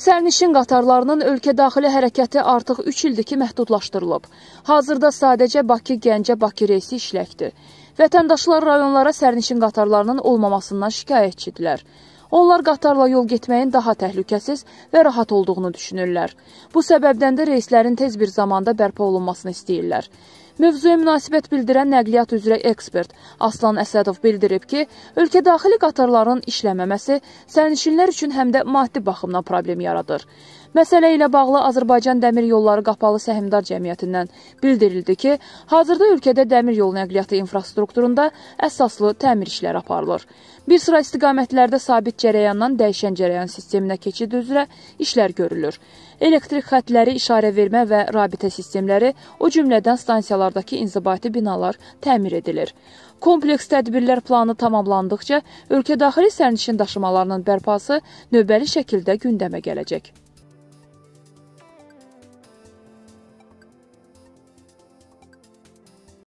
Sərnişin qatarlarının ölkə daxili hərəkəti artıq 3 ildir ki, məhdudlaşdırılıb. Hazırda sadəcə Bakı-Gəncə-Bakı reysi işləkdir. Vətəndaşlar rayonlara sərnişin qatarlarının olmamasından şikayətçidirlər. Onlar qatarla yol getməyin daha təhlükəsiz və rahat olduğunu düşünürlər. Bu səbəbdən də reyslərin tez bir zamanda bərpa olunmasını istəyirlər. Mövzuya münasibət bildirən nəqliyyat üzrə ekspert Aslan Əsədov bildirib ki, ölkə daxili qatarların işləməməsi sərnişinlər üçün həm də maddi baxımdan problem yaradır. Məsələ ilə bağlı Azərbaycan Dəmir Yolları Qapalı Səhmdar Cəmiyyətindən bildirildi ki, hazırda ölkədə dəmir yolu nəqliyyatı infrastrukturunda əsaslı təmir işləri aparılır. Bir sıra istiqamətlərdə sabit cərəyandan dəyişən cərəyan sisteminə keçid üzrə işlər görülür. Elektrik xətləri, işarə vermə və rabitə sistemləri, o cümlədən stansiyalar stansiyalardakı inzibati binalar təmir edilir. Kompleks tədbirlər planı tamamlandıkca ölkə daxili sərnişin daşımalarının bərpası növbəli şəkildə gündəmə gələcək.